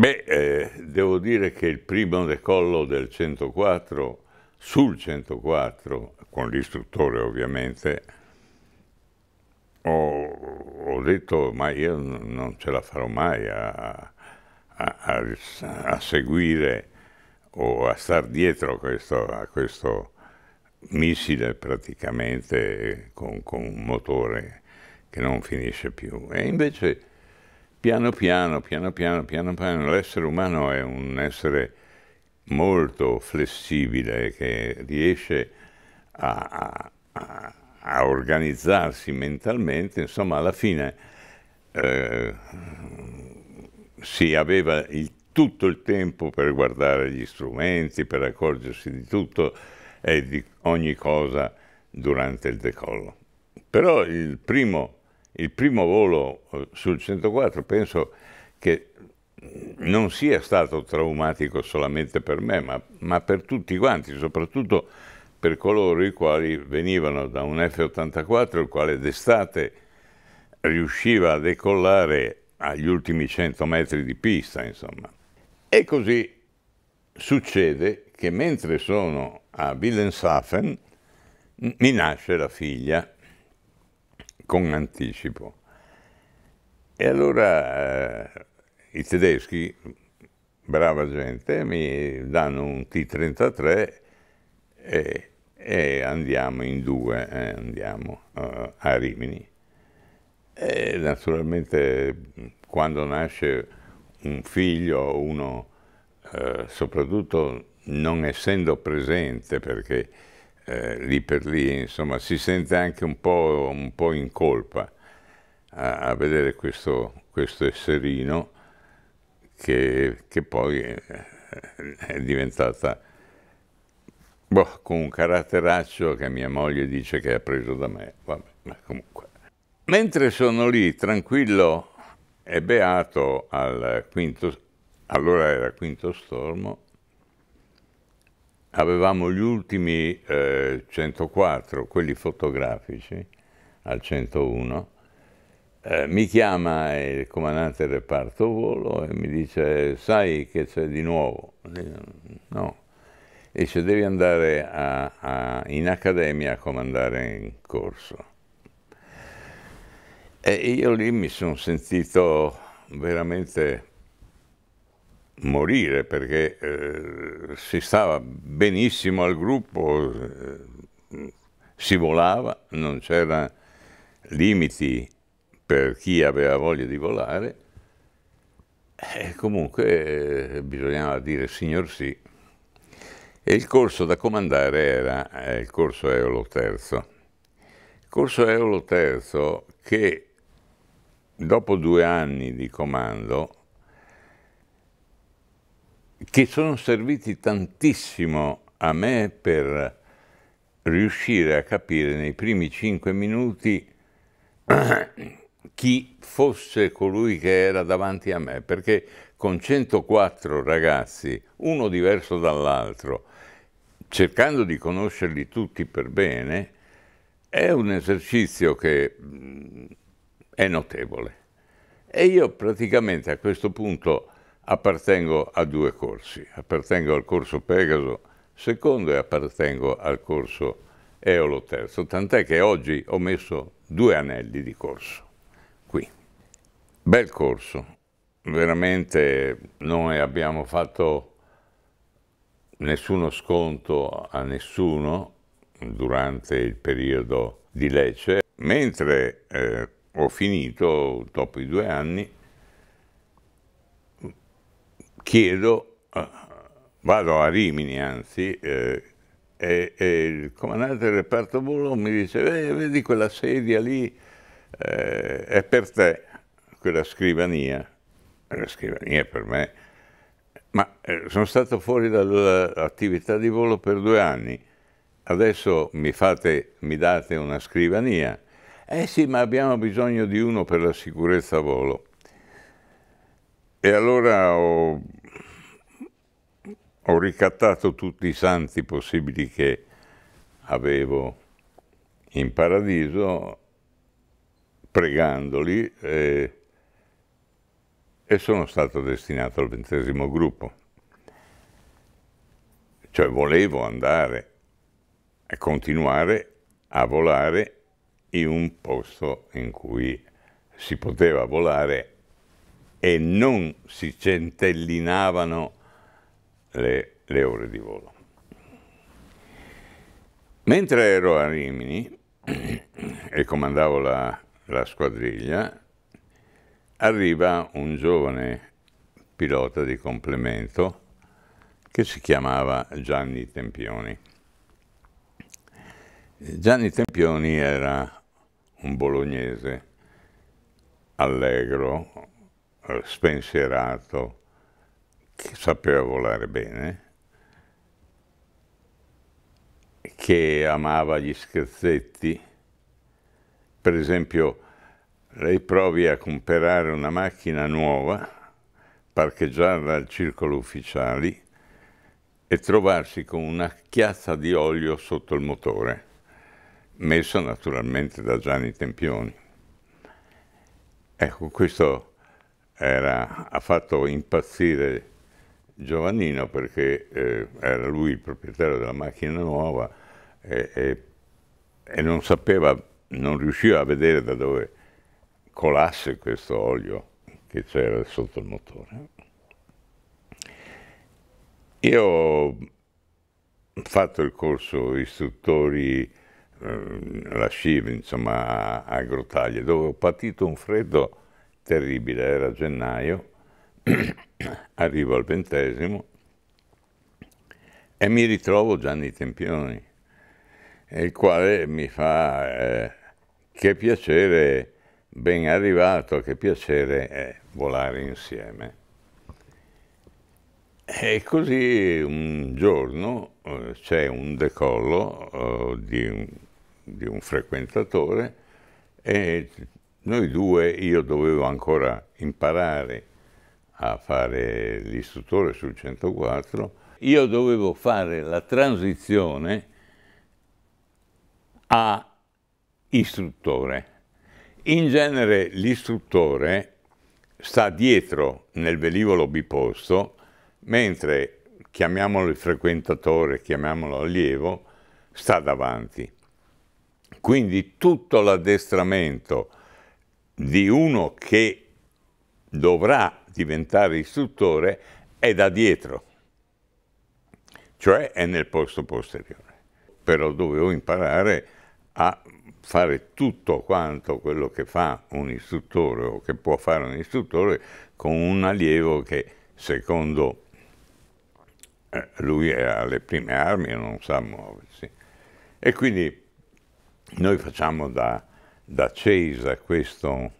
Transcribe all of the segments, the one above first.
Beh, eh, devo dire che il primo decollo del 104, sul 104, con l'istruttore ovviamente, ho, ho, detto ma io non ce la farò mai a, a, a, a seguire o a star dietro a questo, questo missile praticamente con, con, un motore che non finisce più. E invece Piano piano, piano piano, piano piano, l'essere umano è un essere molto flessibile che riesce a, a, a organizzarsi mentalmente, insomma alla fine eh, si aveva il, tutto il tempo per guardare gli strumenti, per accorgersi di tutto e di ogni cosa durante il decollo. Però il primo il primo volo eh, sul 104 penso che non sia stato traumatico solamente per me, ma, ma per tutti quanti, soprattutto per coloro i quali venivano da un F-84, il quale d'estate riusciva a decollare agli ultimi 100 metri di pista, insomma. E così succede che mentre sono a Wilhelmshaven mi nasce la figlia con anticipo. E allora eh, i tedeschi, brava gente, mi danno un T-33 e, e andiamo in due, eh, andiamo uh, a Rimini. E naturalmente quando nasce un figlio, uno eh, soprattutto non essendo presente perché eh, lì per lì, insomma, si sente anche un po', un po in colpa a, a vedere questo, questo esserino che, che poi eh, è diventata boh, con un caratteraccio che mia moglie dice che ha preso da me. Vabbè, ma comunque. Mentre sono lì tranquillo e beato al quinto, allora era quinto stormo, avevamo gli ultimi eh, 104, quelli fotografici, al 101, eh, mi chiama il comandante del reparto volo e mi dice sai che c'è di nuovo? no. E dice devi andare a, a, in accademia a comandare in corso. E io lì mi sono sentito veramente morire perché eh, si stava benissimo al gruppo, eh, si volava, non c'erano limiti per chi aveva voglia di volare e comunque eh, bisognava dire signor sì. E il corso da comandare era eh, il corso Eolo III. corso Eolo III che dopo due anni di comando che sono serviti tantissimo a me per riuscire a capire nei primi cinque minuti chi fosse colui che era davanti a me, perché con 104 ragazzi, uno diverso dall'altro, cercando di conoscerli tutti per bene, è un esercizio che mm, è notevole. E io praticamente a questo punto appartengo a due corsi, appartengo al corso Pegaso secondo e appartengo al corso Eolo terzo, tant'è che oggi ho messo due anelli di corso qui. Bel corso, veramente noi abbiamo fatto nessuno sconto a nessuno durante il periodo di Lecce, mentre eh, ho finito, dopo i due anni, chiedo, ah, vado a Rimini anzi, eh, e, e, il comandante del reparto volo mi dice, eh, vedi quella sedia lì, eh, è per te, quella scrivania, la scrivania è per me, ma eh, sono stato fuori dall'attività di volo per due anni, adesso mi, fate, mi date una scrivania, eh sì ma abbiamo bisogno di uno per la sicurezza volo, e allora ho, ho ricattato tutti i santi possibili che avevo in paradiso, pregandoli, e, e sono stato destinato al ventesimo gruppo. Cioè volevo andare e continuare a volare in un posto in cui si poteva volare e non si centellinavano le, le ore di volo. Mentre ero a Rimini e comandavo la, la squadriglia, arriva un giovane pilota di complemento che si chiamava Gianni Tempioni. Gianni Tempioni era un bolognese allegro, eh, spensierato, che sapeva volare bene, che amava gli scherzetti. Per esempio, lei provi a comprare una macchina nuova, parcheggiarla al circolo ufficiali e trovarsi con una chiazza di olio sotto il motore, messa naturalmente da Gianni Tempioni. Ecco, questo era, ha fatto impazzire Giovannino perché eh, era lui il proprietario della macchina nuova e, e, e, non sapeva, non riusciva a vedere da dove colasse questo olio che c'era sotto il motore. Io ho fatto il corso istruttori eh, la sciva, insomma, a Grottaglie, dove ho patito un freddo terribile, era gennaio, arrivo al ventesimo e mi ritrovo Gianni Tempioni, il quale mi fa eh, che piacere ben arrivato, che piacere è eh, volare insieme. E così un giorno eh, c'è un decollo eh, di, un, di un frequentatore e noi due, io dovevo ancora imparare a fare l'istruttore sul 104, io dovevo fare la transizione a istruttore. In genere l'istruttore sta dietro nel velivolo biposto, mentre chiamiamolo il frequentatore, chiamiamolo allievo, sta davanti. Quindi tutto l'addestramento di uno che dovrà diventare istruttore è da dietro, cioè è nel posto posteriore. Però dovevo imparare a fare tutto quanto quello che fa un istruttore o che può fare un istruttore con un allievo che secondo eh, lui è alle prime armi e non sa muoversi. E quindi noi facciamo da da Cesa questo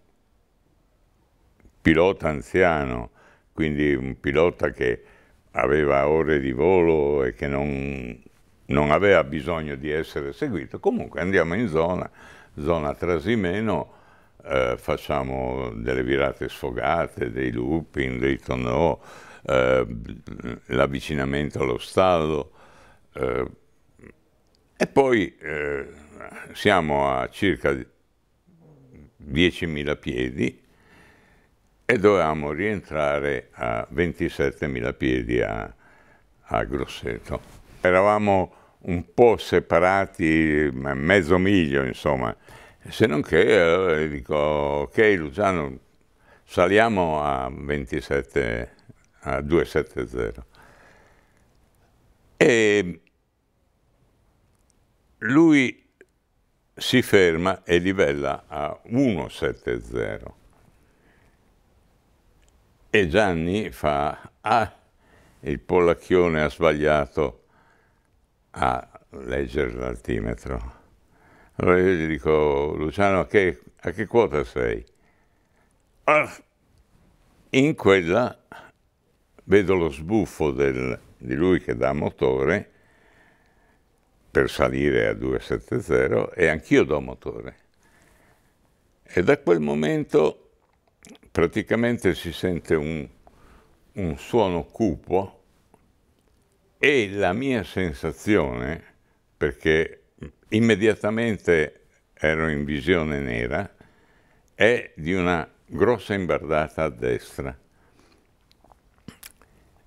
pilota anziano, quindi un pilota che aveva ore di volo e che non, non aveva bisogno di essere seguito. Comunque andiamo in zona, zona Trasimeno, eh, facciamo delle virate sfogate, dei looping, dei tonneau, eh, l'avvicinamento allo stallo eh, e poi eh, siamo a circa 10.000 piedi e dovevamo rientrare a 27.000 piedi a, a Grosseto. Eravamo un po' separati, mezzo miglio insomma, se non che eh, dico ok Luciano saliamo a 27, a 270. E lui si ferma e livella a 170. E Gianni fa, ah, il polacchione ha sbagliato a leggere l'altimetro. Allora io gli dico, Luciano, a che, a che quota sei? Ah, in quella vedo lo sbuffo del, di lui che dà motore per salire a 270 e anch'io do motore. E da quel momento praticamente si sente un, un suono cupo e la mia sensazione, perché immediatamente ero in visione nera, è di una grossa imbardata a destra.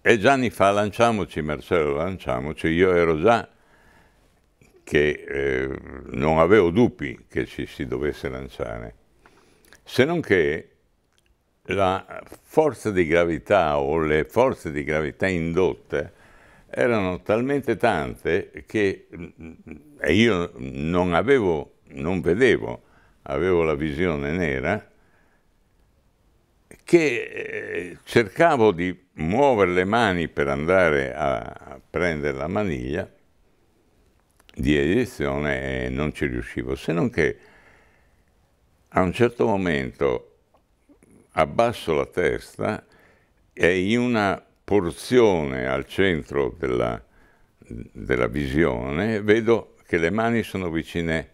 E Gianni fa lanciamoci Marcello, lanciamoci, io ero già che eh, non avevo dubbi che ci si dovesse lanciare, se non che la forza di gravità o le forze di gravità indotte erano talmente tante che eh, io non avevo, non vedevo, avevo la visione nera, che eh, cercavo di muovere le mani per andare a prendere la maniglia di edizione e non ci riuscivo, se non che a un certo momento abbasso la testa e in una porzione al centro della, della visione vedo che le mani sono vicine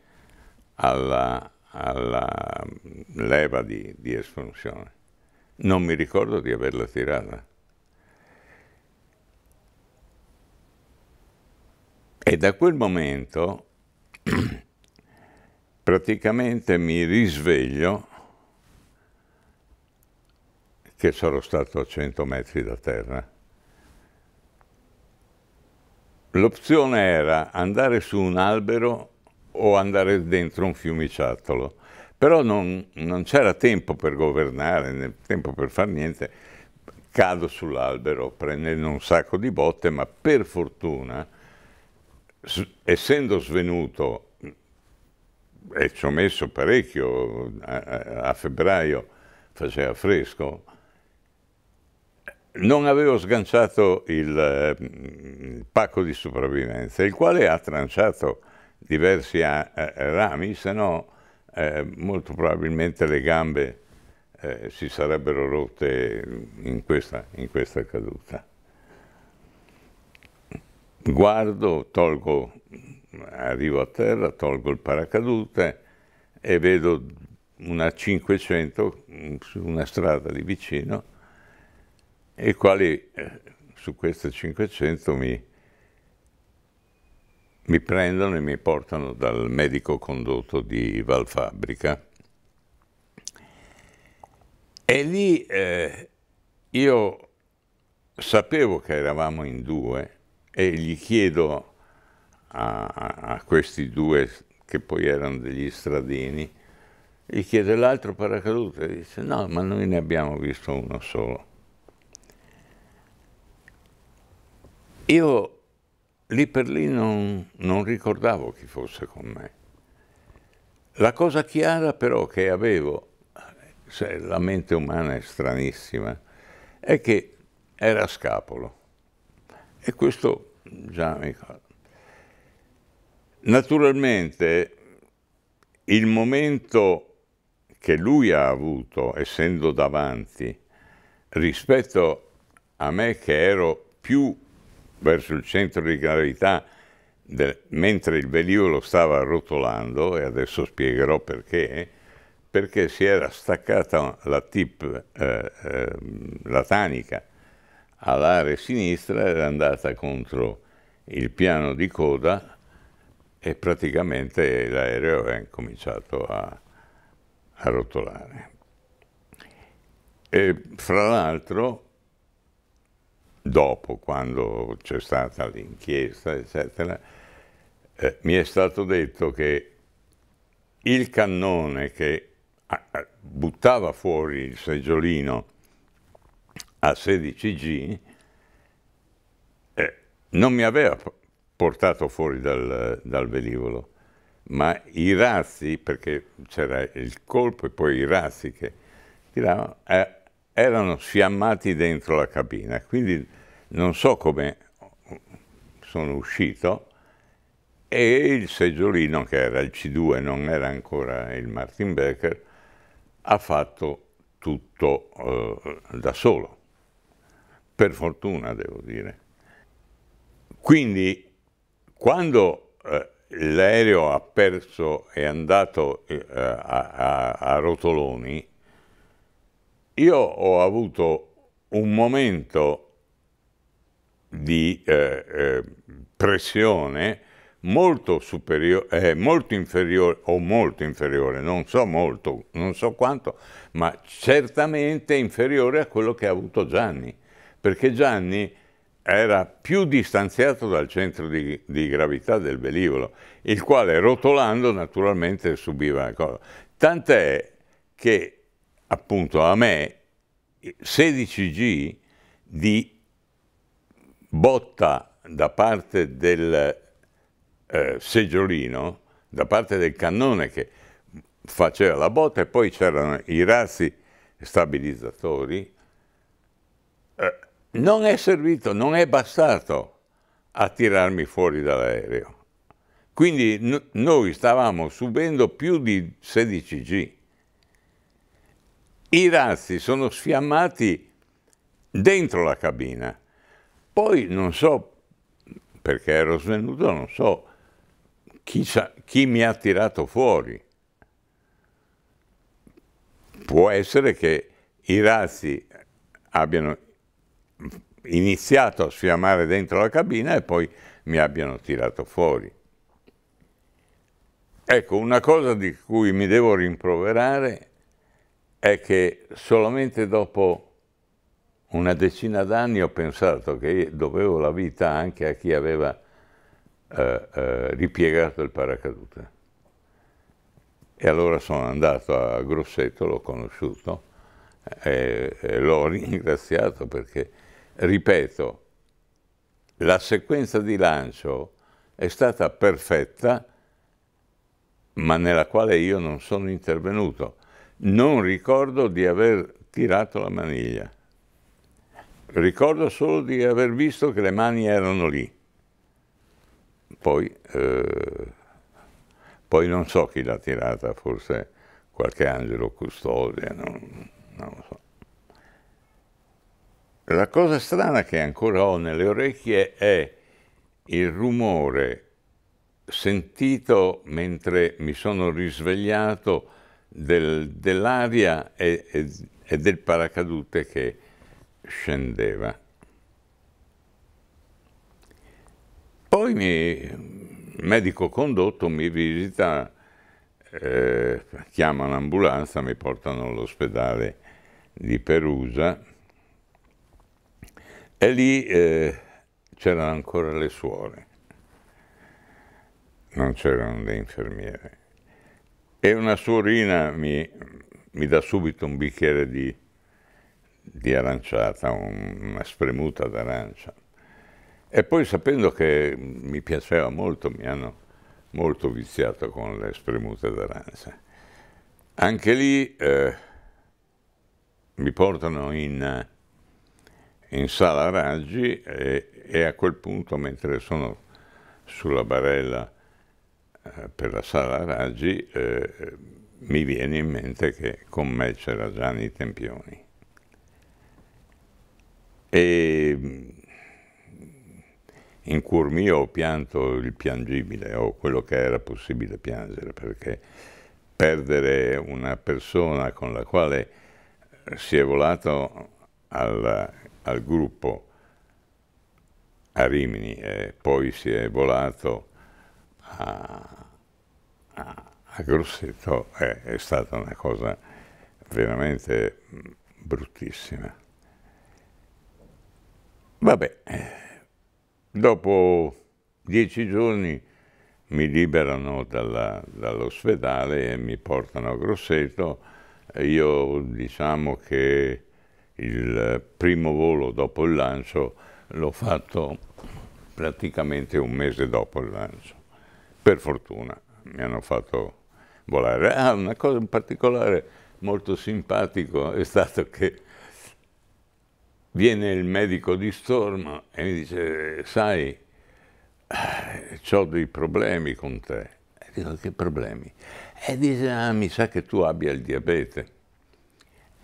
alla, alla leva di, di espansione. Non mi ricordo di averla tirata. E da quel momento praticamente mi risveglio che sarò stato a 100 metri da terra. L'opzione era andare su un albero o andare dentro un fiumiciattolo, però non, non c'era tempo per governare, né tempo per far niente. Cado sull'albero prendendo un sacco di botte, ma per fortuna essendo svenuto, e ci ho messo parecchio, a, a febbraio faceva fresco, non avevo sganciato il, il mm, pacco di sopravvivenza, il quale ha tranciato diversi a, eh, a, rami, se no eh, molto probabilmente le gambe eh, si sarebbero rotte in questa, in questa caduta guardo, tolgo, arrivo a terra, tolgo il paracadute e vedo una 500 su una strada lì vicino e quali eh, su questa 500 mi, mi prendono e mi portano dal medico condotto di Valfabbrica. E lì eh, io sapevo che eravamo in due, e gli chiedo a, a questi due che poi erano degli stradini, gli chiede l'altro paracadute, e dice no, ma noi ne abbiamo visto uno solo. Io lì per lì non, non, ricordavo chi fosse con me. La cosa chiara però che avevo, la mente umana è stranissima, è che era scapolo. E questo già mi ricordo. Naturalmente il momento che lui ha avuto, essendo davanti, rispetto a me che ero più verso il centro di gravità, mentre il velivolo stava rotolando, e adesso spiegherò perché, perché si era staccata la tip, eh, eh, la tanica, alare sinistra era andata contro il piano di coda e praticamente l'aereo è cominciato a, a rotolare. E fra l'altro, dopo, quando c'è stata l'inchiesta, eccetera, eh, mi è stato detto che il cannone che ah, ah, buttava fuori il seggiolino a 16G eh, non mi aveva portato fuori dal, dal velivolo, ma i razzi, perché c'era il colpo e poi i razzi che tiravano, eh, erano fiammati dentro la cabina, quindi non so come sono uscito e il seggiolino, che era il C2, non era ancora il Martin Becker, ha fatto tutto eh, da solo per fortuna devo dire. Quindi quando eh, l'aereo ha perso è andato eh, a, a, a rotoloni, io ho avuto un momento di eh, eh pressione molto, superiore, eh, molto inferiore o molto inferiore, non so molto, non so quanto, ma certamente inferiore a quello che ha avuto Gianni perché Gianni era più distanziato dal centro di, di gravità del velivolo, il quale rotolando naturalmente subiva la cosa. Tant'è che appunto a me 16 G di botta da parte del eh, seggiolino, da parte del cannone che faceva la botta e poi c'erano i razzi stabilizzatori, eh, non è servito, non è bastato a tirarmi fuori dall'aereo. Quindi noi stavamo subendo più di 16 G. I razzi sono sfiammati dentro la cabina. Poi non so, perché ero svenuto, non so chi, sa, chi mi ha tirato fuori. Può essere che i razzi abbiano iniziato a sfiammare dentro la cabina e poi mi abbiano tirato fuori. Ecco, una cosa di cui mi devo rimproverare è che solamente dopo una decina d'anni ho pensato che dovevo la vita anche a chi aveva eh, eh, ripiegato il paracadute. E allora sono andato a Grosseto, l'ho conosciuto, e, eh, e l'ho ringraziato perché ripeto, la sequenza di lancio è stata perfetta, ma nella quale io non sono intervenuto. Non ricordo di aver tirato la maniglia. Ricordo solo di aver visto che le mani erano lì. Poi, eh, poi non so chi l'ha tirata, forse qualche angelo custode, non, non lo so. La cosa strana che ancora ho nelle orecchie è il rumore sentito mentre mi sono risvegliato del, dell'aria e, e, e del paracadute che scendeva. Poi il medico condotto mi visita, eh, chiama un'ambulanza, mi portano all'ospedale di Perusa e lì eh, c'erano ancora le suore, non c'erano le infermiere. E una suorina mi, mi dà subito un bicchiere di, di aranciata, un, una spremuta d'arancia. E poi sapendo che mi piaceva molto, mi hanno molto viziato con le spremute d'arancia. Anche lì eh, mi portano in in sala Raggi e, e a quel punto mentre sono sulla barella eh, per la sala Raggi eh, mi viene in mente che con me c'era Gianni Tempioni. E mm, in cuor mio ho pianto il piangibile, o quello che era possibile piangere, perché perdere una persona con la quale si è volato alla al gruppo a Rimini e poi si è volato a, a, a Grosseto, è, eh, è stata una cosa veramente bruttissima. Vabbè, dopo dieci giorni mi liberano dall'ospedale e mi portano a Grosseto. Io diciamo che il primo volo dopo il lancio l'ho fatto praticamente un mese dopo il lancio. Per fortuna mi hanno fatto volare. Ah, una cosa in particolare molto simpatica è stata che viene il medico di Storma e mi dice, sai, eh, ho dei problemi con te. E dico, che problemi? E dice, ah, mi sa che tu abbia il diabete.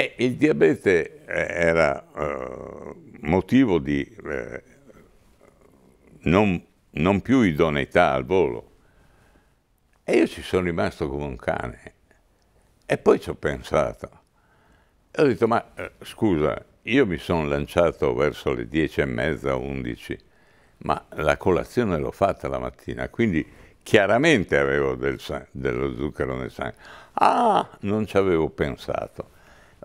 E il diabete eh, era eh, motivo di eh, non, non più idoneità al volo. E io ci sono rimasto come un cane. E poi ci ho pensato. E ho detto, ma eh, scusa, io mi sono lanciato verso le dieci e mezza, 11, ma la colazione l'ho fatta la mattina, quindi chiaramente avevo del dello zucchero nel sangue. Ah, non ci avevo pensato.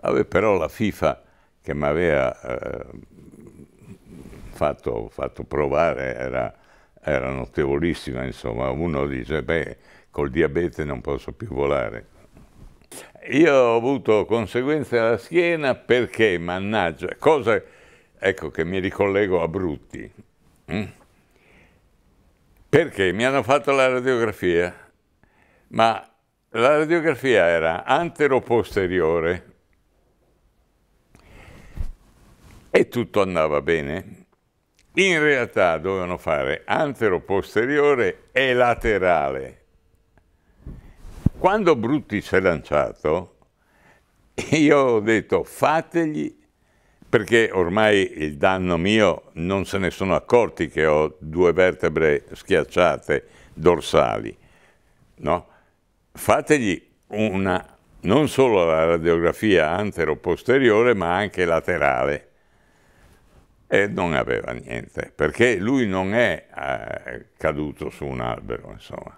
Vabbè, però la FIFA che mi aveva eh, fatto, fatto, provare era, era notevolissima, insomma, uno dice, beh, col diabete non posso più volare. Io ho avuto conseguenze alla schiena perché, mannaggia, cosa, ecco che mi ricollego a Brutti, mm? perché mi hanno fatto la radiografia, ma la radiografia era antero-posteriore, e tutto andava bene. In realtà dovevano fare antero posteriore e laterale. Quando Brutti si è lanciato, io ho detto fategli, perché ormai il danno mio non se ne sono accorti che ho due vertebre schiacciate dorsali, no? Fategli una, non solo la radiografia antero posteriore, ma anche laterale e non aveva niente, perché lui non è eh, caduto su un albero, insomma,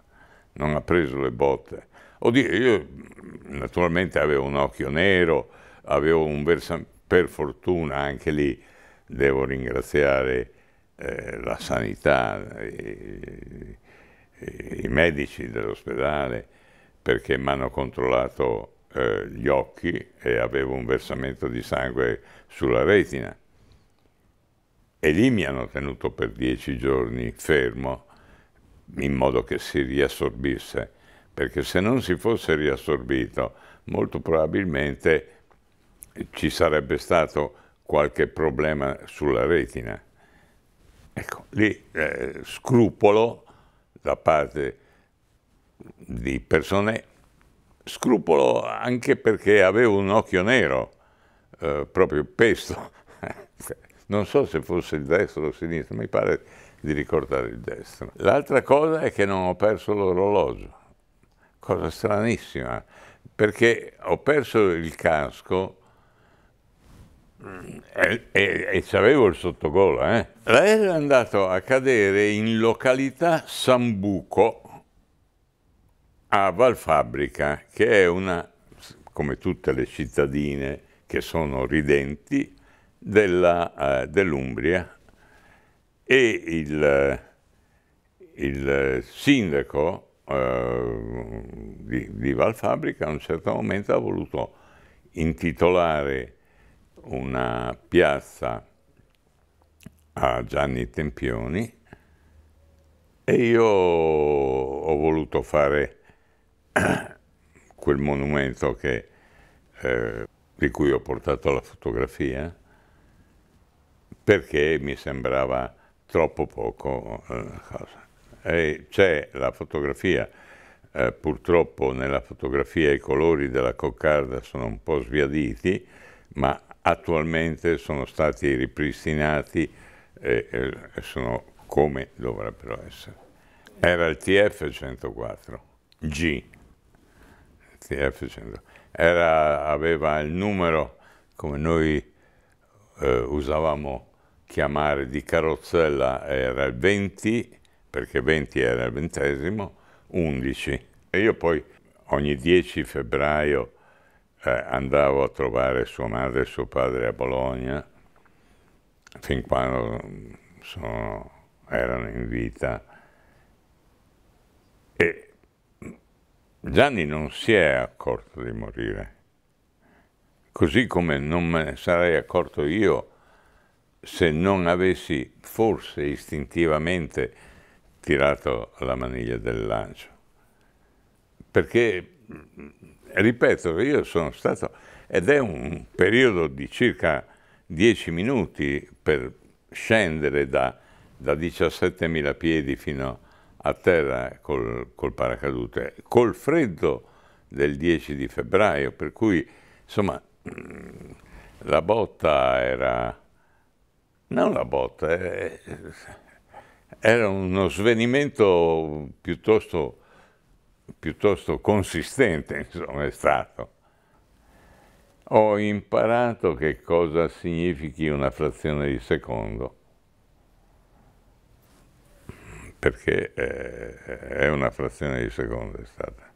non ha preso le botte. Oddio, io mm, naturalmente avevo un occhio nero, avevo un versante, per fortuna anche lì devo ringraziare eh, la sanità, i, i medici dell'ospedale, perché mi hanno controllato eh, gli occhi e avevo un versamento di sangue sulla retina e lì mi hanno tenuto per dieci giorni fermo in modo che si riassorbisse, perché se non si fosse riassorbito molto probabilmente ci sarebbe stato qualche problema sulla retina. Ecco, lì eh, scrupolo da parte di persone, scrupolo anche perché avevo un occhio nero, eh, proprio pesto. non so se fosse il destro o il sinistro, mi pare di ricordare il destro. L'altra cosa è che non ho perso l'orologio, cosa stranissima, perché ho perso il casco eh, e, e, e avevo il sottogola. Eh. L'aereo è andato a cadere in località Sambuco a Valfabbrica, che è una, come tutte le cittadine che sono ridenti, eh, dell'Umbria e il, il sindaco eh, di, di Valfabbrica a un certo momento ha voluto intitolare una piazza a Gianni Tempioni e io ho voluto fare quel monumento che, eh, di cui ho portato la fotografia perché mi sembrava troppo poco eh, c'è la fotografia, eh, purtroppo nella fotografia i colori della coccarda sono un po' sbiaditi, ma attualmente sono stati ripristinati e, e sono come dovrebbero essere. Era il TF-104, G, TF-104, aveva il numero come noi eh, usavamo chiamare di carrozzella era il 20, perché 20 era il ventesimo, 11. E io poi ogni 10 febbraio eh, andavo a trovare sua madre e suo padre a Bologna, fin quando sono, erano in vita. E Gianni non si è accorto di morire, così come non me ne sarei accorto io se non avessi forse istintivamente tirato la maniglia del lancio. Perché, ripeto, io sono stato, ed è un periodo di circa 10 minuti per scendere da, da 17.000 piedi fino a terra col, col paracadute, col freddo del 10 di febbraio, per cui, insomma, la botta era non la botta, eh, eh. era uno svenimento piuttosto, piuttosto consistente, insomma, è stato. Ho imparato che cosa significhi una frazione di secondo perché eh, è una frazione di secondo è stata.